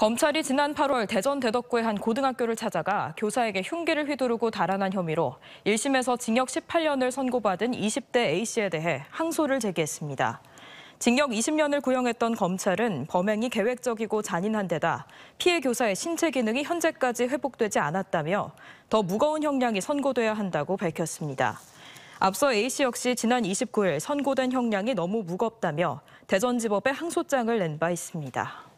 검찰이 지난 8월 대전 대덕구의 한 고등학교를 찾아가 교사에게 흉기를 휘두르고 달아난 혐의로 1심에서 징역 18년을 선고받은 20대 A씨에 대해 항소를 제기했습니다. 징역 20년을 구형했던 검찰은 범행이 계획적이고 잔인한 데다 피해 교사의 신체 기능이 현재까지 회복되지 않았다며 더 무거운 형량이 선고돼야 한다고 밝혔습니다. 앞서 A씨 역시 지난 29일 선고된 형량이 너무 무겁다며 대전지법에 항소장을 낸 바 있습니다.